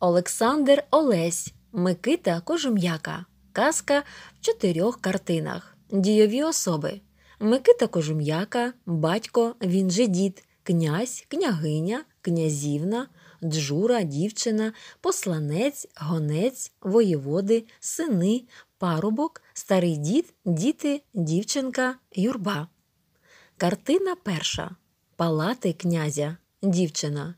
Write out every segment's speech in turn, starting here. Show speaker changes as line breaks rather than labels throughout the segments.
Олександр Олесь, Микита Кожум'яка. Казка в чотирьох картинах. Дійові особи. Микита Кожум'яка, батько, він же дід, князь, княгиня, князівна, джура, дівчина, посланець, гонець, воєводи, сини, парубок, старий дід, діти, дівчинка, юрба. Картина перша. Палати князя. Дівчина.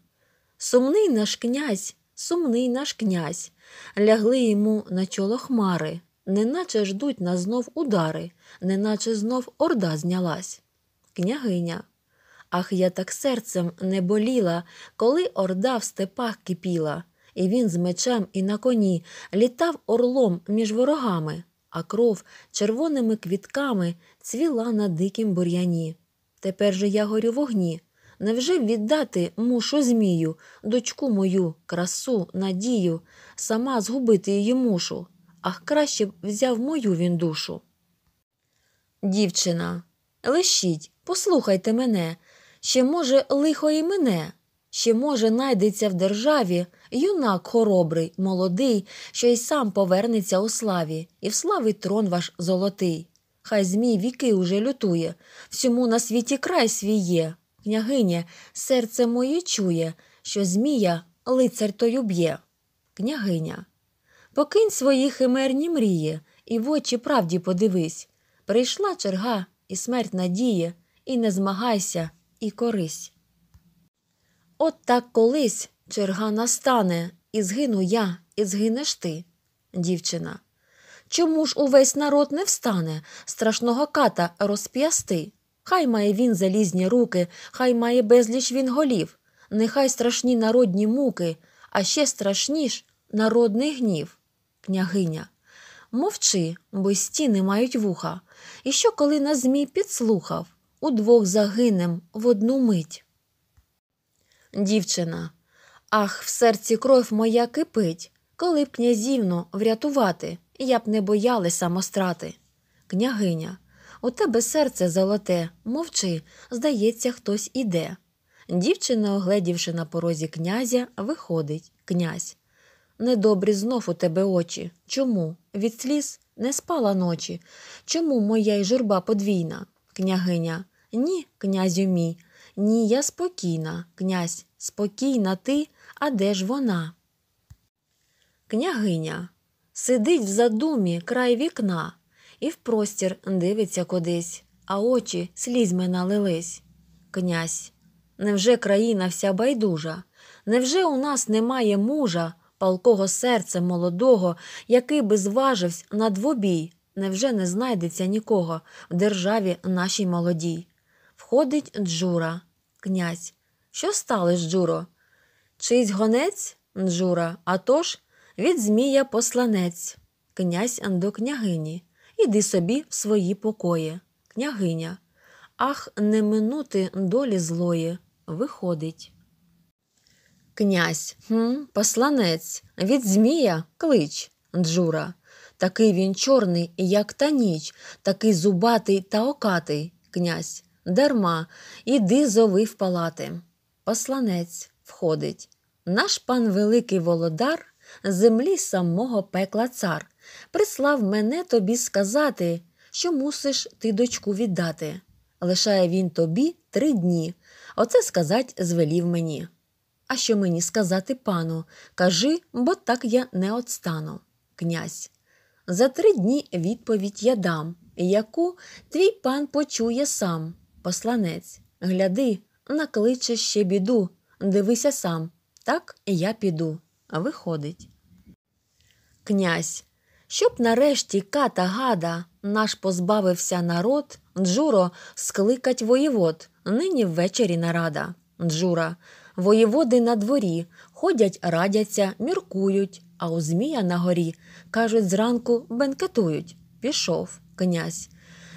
Сумний наш князь сумний наш князь, лягли йому на чоло хмари, неначе ждуть нас знов удари, неначе знов орда знялась. Княгиня. Ах, я так серцем не боліла, коли орда в степах кипіла, і він з мечем і на коні літав орлом між ворогами, а кров червоними квітками цвіла на дикім бур'яні. Тепер же я горю вогні. Невже віддати мушу Змію, дочку мою, красу, надію, сама згубити її мушу, ах краще б взяв мою він душу. Дівчина, лишіть, послухайте мене, ще, може, лихо і мене, ще, може, найдеться в державі юнак хоробрий, молодий, що й сам повернеться у славі, і в слави трон ваш золотий. Хай Змій віки уже лютує, всьому на світі край свій є. Княгиня, серце моє чує, що Змія лицар лицартою уб'є. Княгиня, покинь свої химерні мрії і в очі правді подивись. Прийшла черга і смерть надіє, і не змагайся, і корись. От так колись черга настане, і згину я, і згинеш ти, дівчина. Чому ж увесь народ не встане страшного ката розп'ясти? Хай має він залізні руки, хай має безліч він голів, нехай страшні народні муки, а ще страшніш народний гнів. Княгиня. Мовчи, бо стіни мають вуха. І що, коли на змій підслухав, удвох загинем в одну мить. Дівчина. Ах, в серці кров моя кипить. Коли б князівну врятувати, я б не боялася самострати. Княгиня. У тебе серце золоте, мовчи, здається, хтось іде. Дівчина, огледівши на порозі князя, виходить князь. Недобрі знов у тебе очі. Чому? Від сліз не спала ночі. Чому моя й журба подвійна? Княгиня. Ні, князю мій. Ні, я спокійна, князь, спокійна ти, а де ж вона? Княгиня. Сидить в задумі край вікна і в простір дивиться кудись, а очі слізьми налились. Князь, невже країна вся байдужа? Невже у нас немає мужа, палкого серця молодого, який би зважився на двобій? Невже не знайдеться нікого в державі нашій молодій? Входить Джура, князь. Що сталося, Джуро? Чийсь гонець? Джура, а тож від Змія посланець, князь до княгині. Іди собі в свої покої, княгиня. Ах, не минути долі злої. Виходить. Князь хм, посланець, від Змія клич Джура. Такий він чорний, як та ніч, такий зубатий та окатий, князь, дарма, іди зови в палати. Посланець входить. Наш пан Великий Володар землі самого пекла цар, прислав мене тобі сказати, що мусиш ти дочку віддати. Лишає він тобі три дні. Оце сказать звелів мені. А що мені сказати пану? Кажи, бо так я не отстану. Князь. За три дні відповідь я дам, яку твій пан почує сам. Посланець. Гляди, накличе ще біду. Дивися сам, так я піду виходить. Князь, щоб нарешті ката гада наш позбавився народ, Джуро, скликать воєвод. Нині ввечері нарада. Джура, воєводи на дворі, ходять, радяться, міркують, а у Змія на горі, кажуть, зранку бенкетують. Пішов князь.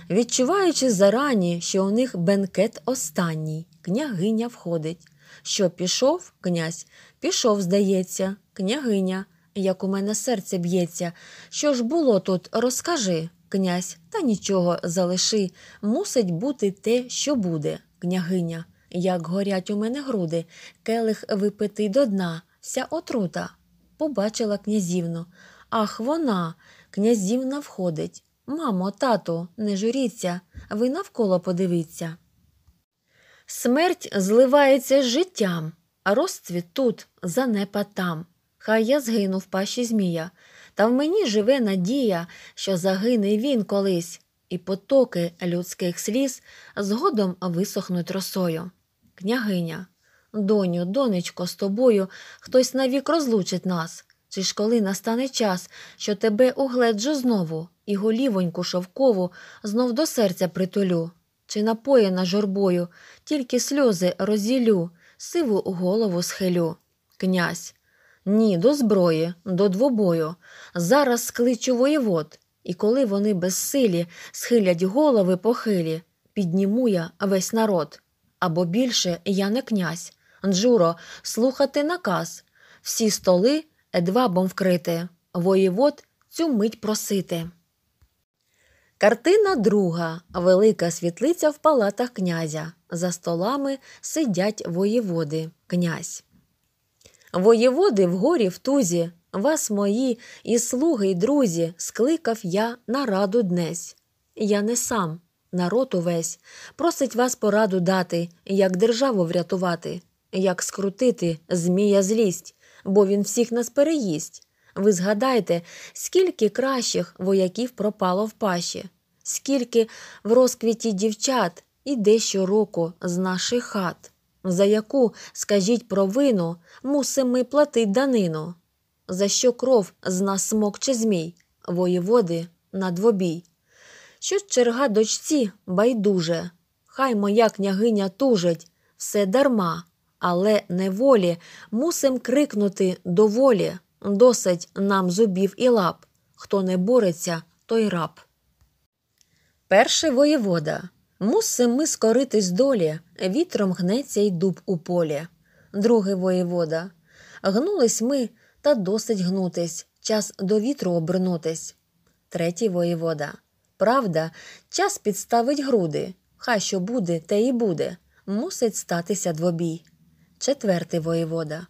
Відчуваючи зарані, що у них бенкет останній, княгиня входить. Що пішов, князь, пішов, здається, Княгиня, як у мене серце б'ється, що ж було тут, розкажи, князь, та нічого залиши. Мусить бути те, що буде, княгиня. Як горять у мене груди, келих випити до дна, вся отрута. Побачила князівну. Ах, вона, князівна входить. Мамо, тату, не журіться, ви навколо подивіться. Смерть зливається з життям, розцвіт тут, занепад там. Хай я згину в пащі Змія, та в мені живе надія, що загине він колись, і потоки людських сліз згодом висохнуть росою. Княгиня, доню, донечко, з тобою хтось навік розлучить нас. Чи ж коли настане час, що тебе угледжу знову, і голівоньку шовкову знов до серця притулю, чи напоєна журбою, тільки сльози розілю, сиву голову схилю. Князь, ні, до зброї, до двобою. Зараз скличу воєвод, і коли вони безсилі схилять голови похилі, підніму я весь народ. Або більше я не князь. Джуро, слухати наказ всі столи едвабом вкрити, воєвод цю мить просити. Картина друга велика світлиця в палатах князя. За столами сидять воєводи. Князь. Воєводи в горі в тузі, вас мої і слуги й друзі, скликав я на раду днесь. Я не сам, народ увесь, просить вас пораду дати, як державу врятувати, як скрутити змія злість, бо він всіх нас переїсть. Ви згадайте, скільки кращих вояків пропало в паші, скільки в розквіті дівчат іде щороку з наших хат за яку, скажіть провину, мусимо ми платить данину, за що кров з нас смокче змій, воєводи на двобій. Що черга дочці байдуже, хай моя княгиня тужить, все дарма, але неволі мусим крикнути доволі, досить нам зубів і лап. Хто не бореться, той раб. Перший воєвода Мусим ми скоритись долі, вітром гнеться й дуб у полі. Другий воєвода. Гнулись ми та досить гнутись, час до вітру обернутись. Третій воєвода. Правда, час підставить груди. Хай що буде, те і буде. Мусить статися двобій. Четвертий воєвода.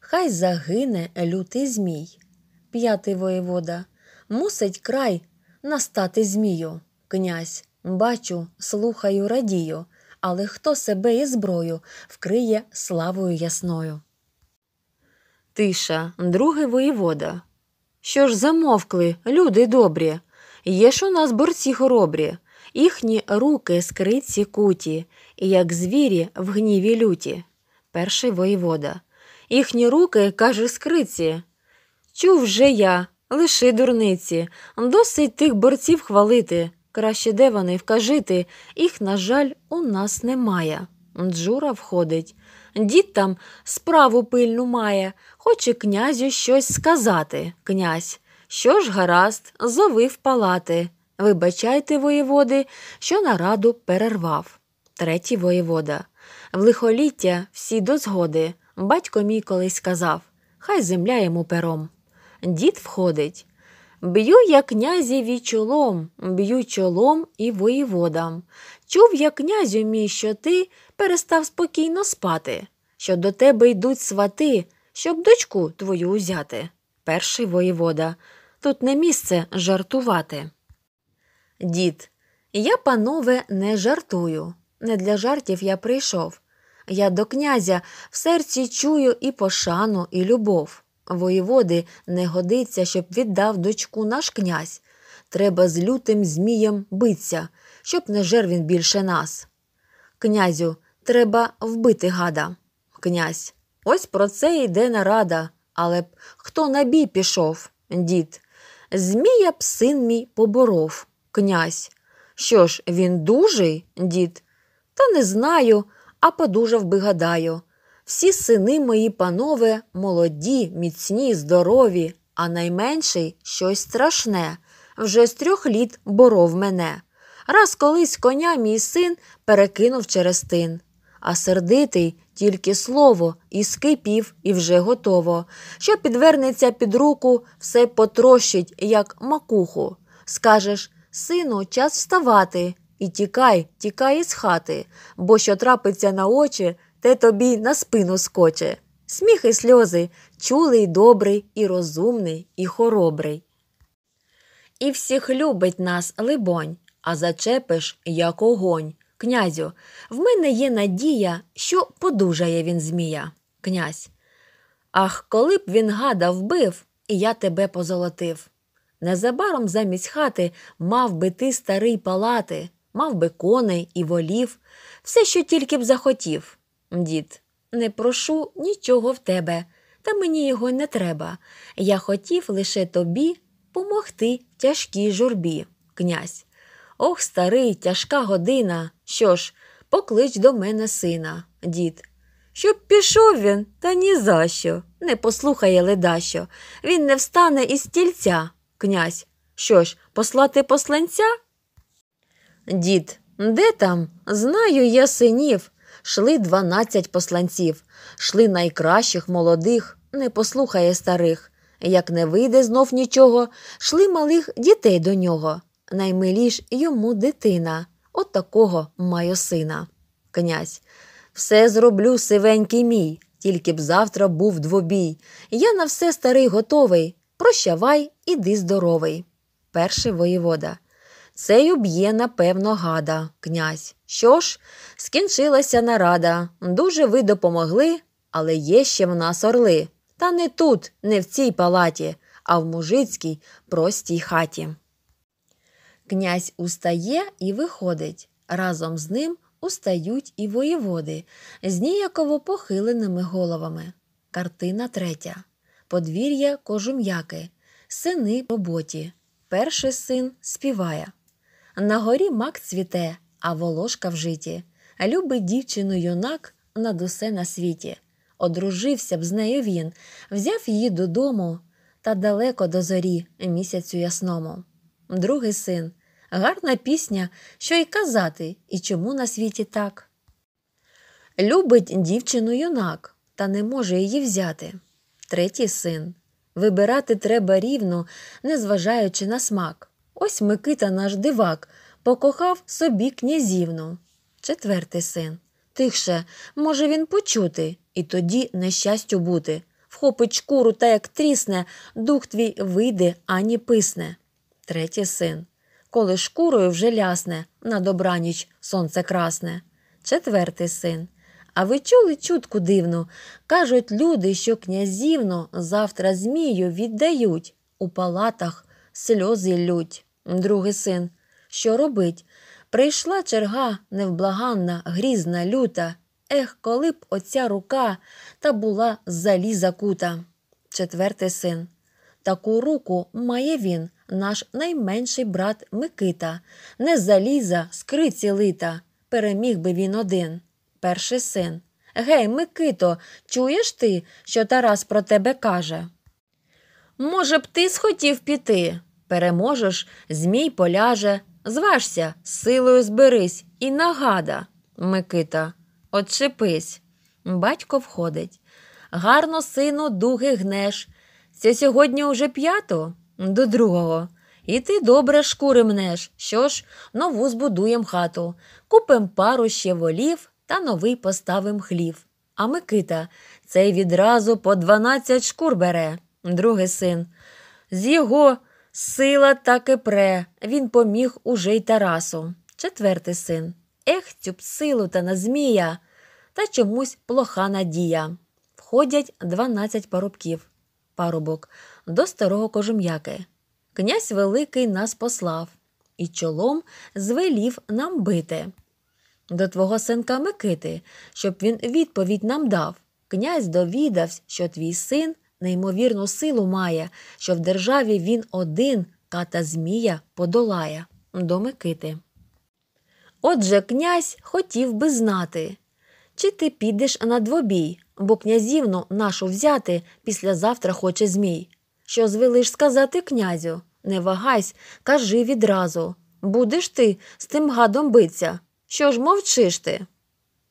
Хай загине лютий змій. П'ятий воєвода. Мусить край настати змію, князь. Бачу, слухаю, радію, але хто себе і зброю вкриє славою ясною. Тиша, другий воєвода. Що ж замовкли, люди добрі? Є ж у нас борці хоробрі, їхні руки скриці куті, як звірі в гніві люті. Перший воєвода. Їхні руки, каже, скриці. Чув же я, лиши дурниці, досить тих борців хвалити. Краще де вони вкажи ти, їх, на жаль, у нас немає. Джура входить. Дід там справу пильну має, хоче князю щось сказати. Князь, що ж гаразд, зови в палати. Вибачайте, воєводи, що нараду перервав. Третій воєвода. В лихоліття всі до згоди. Батько мій колись сказав, хай земля йому пером. Дід входить. Б'ю я князеві чолом, б'ю чолом і воєводам. Чув я, князю мій, що ти перестав спокійно спати, що до тебе йдуть свати, щоб дочку твою узяти. Перший воєвода. Тут не місце жартувати. Дід, я, панове, не жартую. Не для жартів я прийшов. Я до князя в серці чую і пошану, і любов. Воєводи не годиться, щоб віддав дочку наш князь. Треба з лютим Змієм биться, щоб не жер він більше нас. Князю, треба вбити гада. Князь. Ось про це йде нарада. Але б хто на бій пішов, дід. Змія б син мій поборов, князь. Що ж, він дужий, дід? Та не знаю, а подужав би гадаю. Всі сини мої, панове, молоді, міцні, здорові, а найменший щось страшне. Вже з трьох літ боров мене. Раз колись коня мій син перекинув через тин. А сердитий тільки слово і скипів, і вже готово. Що підвернеться під руку, все потрощить, як макуху. Скажеш, сину, час вставати. І тікай, тікай із хати, бо що трапиться на очі, те тобі на спину скоче. Сміх і сльози чулий, добрий, і розумний, і хоробрий. І всіх любить нас, либонь, а зачепиш, як огонь. Князю, в мене є надія, що подужає він Змія. Князь. Ах, коли б він гада вбив, і я тебе позолотив. Незабаром замість хати мав би ти старий палати, мав би коней і волів, все, що тільки б захотів. Дід, не прошу нічого в тебе, та мені його не треба. Я хотів лише тобі помогти тяжкій журбі, князь. Ох, старий, тяжка година. Що ж, поклич до мене сина, дід. Щоб пішов він, та ні за що, не послухає ледащо. Він не встане із стільця, князь. Що ж, послати посланця? Дід, де там? Знаю я синів, шли 12 посланців, шли найкращих молодих, не послухає старих. Як не вийде знов нічого, шли малих дітей до нього. Наймиліш йому дитина. От такого маю сина. Князь. Все зроблю, сивенький мій, тільки б завтра був двобій. Я на все старий готовий. Прощавай, іди здоровий. Перший воєвода. Цей уб'є, напевно, гада, князь. Що ж, скінчилася нарада. Дуже ви допомогли, але є ще в нас орли. Та не тут, не в цій палаті, а в мужицькій простій хаті. Князь устає і виходить. Разом з ним устають і воєводи з ніяково похиленими головами. Картина третя. Подвір'я кожум'яки. Сини роботі. Перший син співає. На горі мак цвіте, а волошка в житі. Любить дівчину юнак над усе на світі. Одружився б з нею він, взяв її додому та далеко до зорі місяцю ясному. Другий син гарна пісня, що й казати, і чому на світі так. Любить дівчину юнак, та не може її взяти. Третій син. Вибирати треба рівно, незважаючи на смак. Ось Микита, наш дивак, покохав собі князівну. Четвертий син. Тихше, може, він почути, і тоді нещастю бути. Вхопить шкуру та як трісне, дух твій вийде, ані писне. Третій син. Коли шкурою вже лясне, на добраніч сонце красне. Четвертий син. А ви чули чутку дивну? Кажуть люди, що князівну завтра змію віддають, у палатах сльози лють. Другий син, що робить? Прийшла черга невблаганна, грізна, люта. Ех, коли б оця рука та була заліза кута. Четвертий син. Таку руку має він, наш найменший брат Микита, не заліза, скриці лита. Переміг би він один. Перший син. Гей, Микито, чуєш ти, що Тарас про тебе каже? Може б, ти схотів піти? Переможеш, Змій поляже, зважся, силою зберись і нагада, Микита, отчепись. Батько входить. Гарно, сину, дуги гнеш. Це сьогодні уже п'ято до другого. І ти добре шкури мнеш. Що ж, нову збудуєм хату, купим пару ще волів та новий поставим хлів. А Микита цей відразу по дванадцять шкур бере, другий син. З його Сила та кепре, він поміг уже й Тарасу, четвертий син. Ех, цю псилу та на Змія, та чомусь плоха надія. Входять дванадцять парубків, парубок до старого кожум'яки. Князь Великий нас послав і чолом звелів нам бити. До твого синка Микити, щоб він відповідь нам дав. Князь довідався, що твій син неймовірну силу має, що в державі він один ката Змія подолає до Микити. Отже, князь хотів би знати, чи ти підеш на двобій, бо князівну нашу взяти післязавтра хоче Змій. Що звелиш сказати князю? Не вагайсь, кажи відразу будеш ти з тим гадом биться. Що ж мовчиш ти?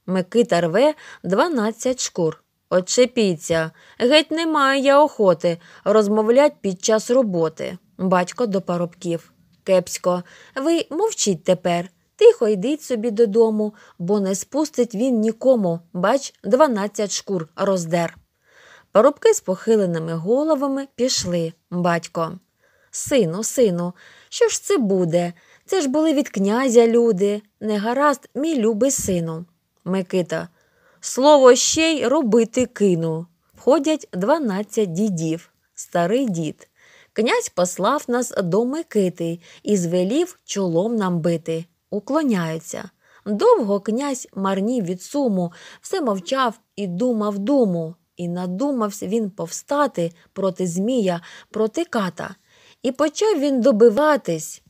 Микита рве дванадцять шкур. Очепіться, геть немає я охоти, розмовлять під час роботи. Батько до парубків. Кепсько, ви мовчіть тепер. Тихо йдіть собі додому, бо не спустить він нікому. Бач, дванадцять шкур роздер. Парубки з похиленими головами пішли. Батько. Сину, сину, що ж це буде? Це ж були від князя люди. Негаразд, мій любий сину. Микита, Слово ще й робити кину. Входять дванадцять дідів, старий дід. Князь послав нас до Микити і звелів чолом нам бити. Уклоняються. Довго князь марнів від суму, все мовчав і думав думу, і надумався він повстати проти Змія, проти ката, і почав він добиватись.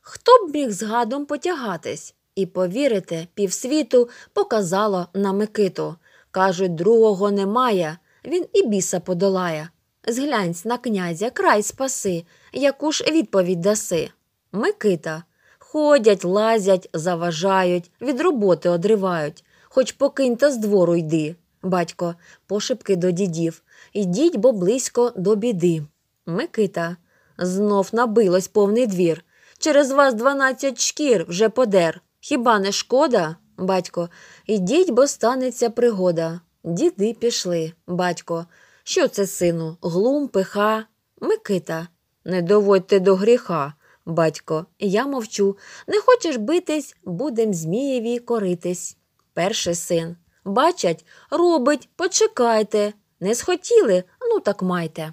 Хто б міг згадом потягатись? І повірите, півсвіту показало на Микиту. Кажуть, другого немає, він і біса подолає. Зглянь на князя, край спаси, яку ж відповідь даси. Микита. Ходять, лазять, заважають, від роботи одривають, хоч покинь та з двору йди. Батько, пошепки до дідів. Ідіть, бо близько до біди. Микита. Знов набилось повний двір. Через вас дванадцять шкір вже подер. Хіба не шкода, батько, ідіть, бо станеться пригода. Діди пішли, батько. Що це, сину? Глум, пиха, Микита. Не доводьте до гріха, батько, я мовчу. Не хочеш битись, будем Змієві коритись. Перший син. Бачать, робить, почекайте. Не схотіли, ну так майте.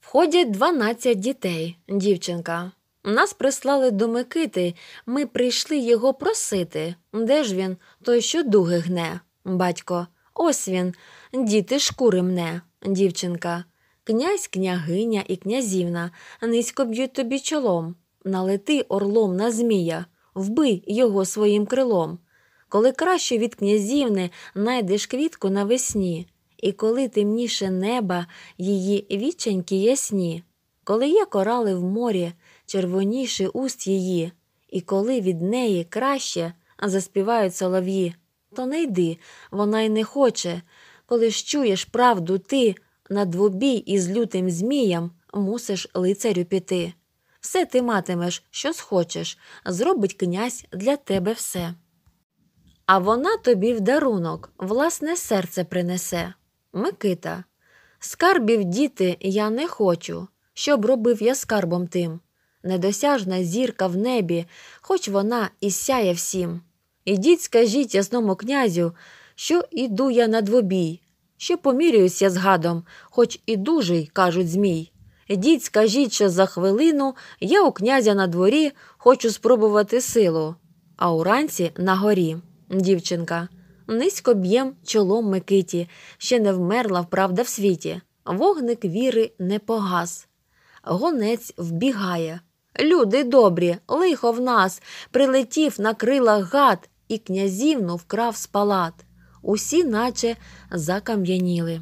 Входять дванадцять дітей, дівчинка. Нас прислали до Микити, ми прийшли його просити. Де ж він, той, що дуги гне, батько. Ось він, діти шкури мне, дівчинка. Князь, княгиня і князівна низько б'ють тобі чолом. Налети орлом на Змія, вбий його своїм крилом. Коли краще від князівни найдеш квітку навесні, і коли темніше неба, її віченькі ясні, коли є корали в морі червоніший уст її, і коли від неї краще заспівають солов'ї, то не йди, вона й не хоче. Коли ж чуєш правду, ти на двобій із лютим зміям мусиш лицарю піти. Все ти матимеш, що схочеш, зробить князь для тебе все. А вона тобі в дарунок власне серце принесе. Микита. Скарбів, діти, я не хочу, щоб робив я скарбом тим недосяжна зірка в небі, хоч вона і сяє всім. Ідіть, скажіть ясному князю, що іду я на двобій, що помірююся з гадом, хоч і дужий, кажуть Змій. Ідіть, скажіть, що за хвилину я у князя на дворі хочу спробувати силу, а уранці на горі, дівчинка. Низько б'єм чолом Микиті, ще не вмерла вправда в світі. Вогник віри не погас. Гонець вбігає. Люди добрі, лихо в нас, прилетів на крилах гад і князівну вкрав з палат. Усі, наче, закам'яніли.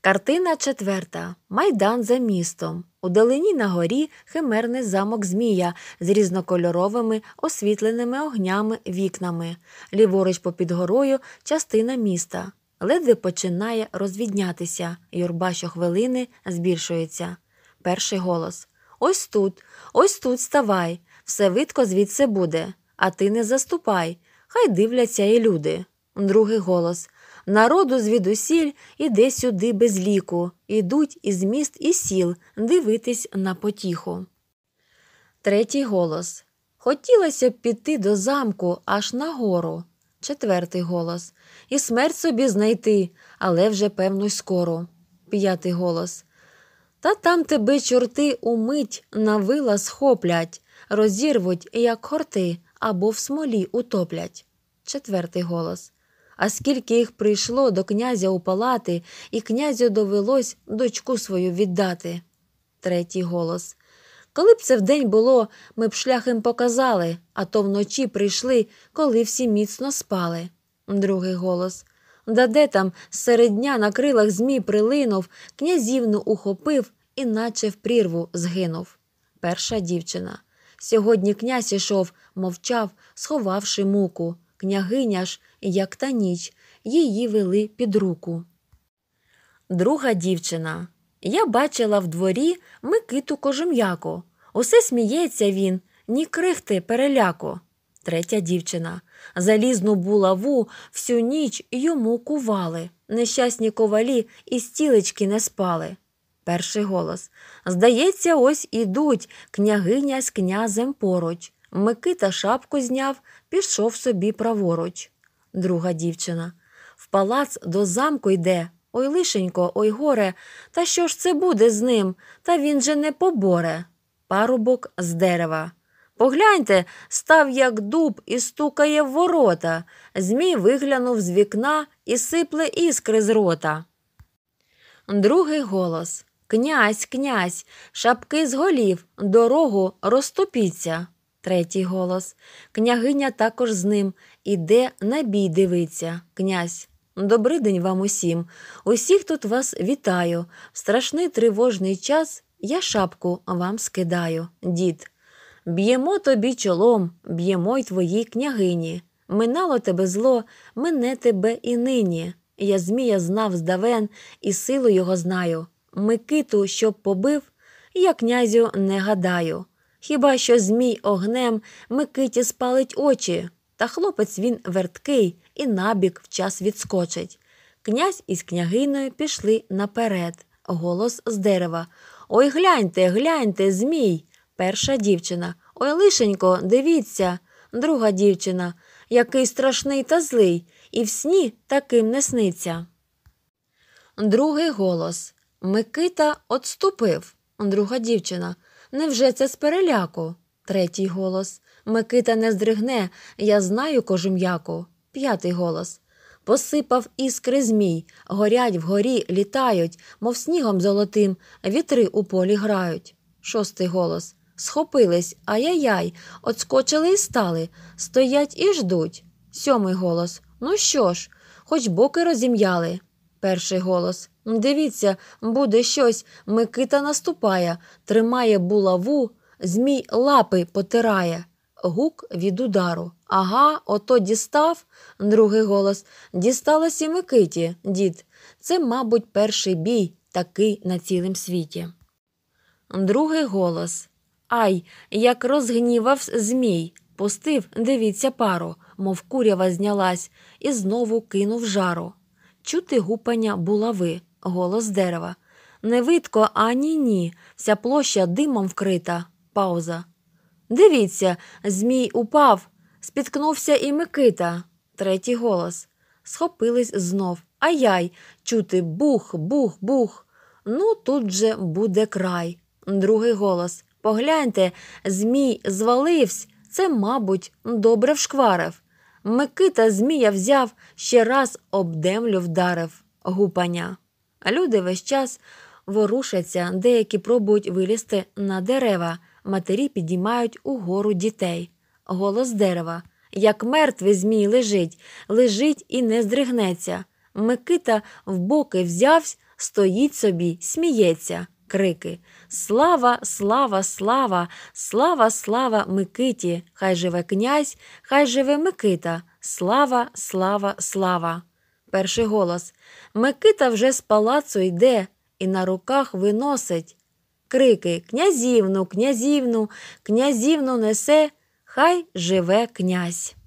Картина четверта. Майдан за містом. У долині на горі химерний замок Змія з різнокольоровими освітленими огнями вікнами. Ліворуч попід горою частина міста. Ледве починає розвіднятися. Юрба щохвилини збільшується. Перший голос Ось тут, ось тут ставай, все видко звідси буде, а ти не заступай, хай дивляться і люди. Другий голос народу звідусіль іде сюди без ліку, ідуть із міст і сіл дивитись на потіху. Третій голос Хотілося б піти до замку аж на гору. Четвертий голос. І смерть собі знайти, але вже, певно, й скоро. П'ятий голос. Та там тебе чорти умить на вила схоплять, розірвуть, як хорти, або в смолі утоплять. Четвертий голос. А скільки їх прийшло до князя у палати, і князю довелось дочку свою віддати. Третій голос. Коли б це вдень було, ми б шлях показали, а то вночі прийшли, коли всі міцно спали. Другий голос. Да де там серед дня на крилах змій прилинув, князівну ухопив і наче в прірву згинув. Перша дівчина. Сьогодні князь ішов, мовчав, сховавши муку. Княгиня ж, як та ніч, її вели під руку. Друга дівчина. Я бачила в дворі Микиту кожем'яко. Усе сміється він, ні крихти переляко. Третя дівчина. Залізну булаву всю ніч йому кували. Нещасні ковалі і стілечки не спали. Перший голос Здається, ось ідуть княгиня з князем поруч. Микита шапку зняв, пішов собі праворуч. Друга дівчина. В палац до замку йде. Ой лишенько, ой горе, та що ж це буде з ним? Та він же не поборе. Парубок з дерева. Погляньте, став як дуб і стукає в ворота. Змій виглянув з вікна і сипле іскри з рота. Другий голос Князь, князь, шапки з голів, дорогу розступіться. Третій голос. Княгиня також з ним. Іде на бій дивиться, князь. Добрий день вам усім. Усіх тут вас вітаю. В страшний тривожний час я шапку вам скидаю, дід. Б'ємо тобі чолом, б'ємо й твоїй княгині. Минало тебе зло, мине тебе і нині. Я Змія знав здавен, і силу його знаю. Микиту, щоб побив, я князю не гадаю. Хіба що Змій огнем Микиті спалить очі, та хлопець він верткий і набік в час відскочить. Князь із княгиною пішли наперед. Голос з дерева Ой, гляньте, гляньте, Змій. Перша дівчина. Ой, лишенько, дивіться, друга дівчина, який страшний та злий, і в сні таким не сниться. Другий голос Микита отступив. Друга дівчина. Невже це з переляку? Третій голос. Микита не здригне, я знаю кожум'яку. П'ятий голос. Посипав іскри змій, горять вгорі, літають, мов снігом золотим, вітри у полі грають. Шостий голос. Схопились ай-яй-яй, отскочили і стали, стоять і ждуть. Сьомий голос Ну що ж, хоч боки розім'яли. Перший голос Дивіться, буде щось. Микита наступає, тримає булаву, змій лапи потирає. Гук від удару. Ага, ото дістав. Другий голос дісталась і Микиті, дід. Це, мабуть, перший бій, такий на цілим світі. Другий голос Ай, як розгнівав Змій, пустив, дивіться, пару, мов курява знялась, і знову кинув жару. Чути гупання булави, голос дерева. Не видко, ані ні. Вся площа димом вкрита. Пауза. Дивіться, Змій упав, спіткнувся і Микита. Третій голос. Схопились знов. Ай-яй, чути бух, бух, бух. Ну, тут же буде край. Другий голос. Погляньте, Змій звалився, це, мабуть, добре вшкварив. Микита Змія взяв, ще раз об демлю вдарив гупаня. Люди весь час ворушаться, деякі пробують вилізти на дерева, матері підіймають угору дітей. Голос дерева. Як мертвий Змій лежить, лежить і не здригнеться. Микита в боки взявсь, стоїть собі, сміється крики Слава, слава, слава, слава, слава Микиті! Хай живе князь, хай живе Микита, слава, слава, слава. Перший голос Микита вже з палацу йде і на руках виносить. Крики Князівну, князівну, князівну несе, хай живе князь.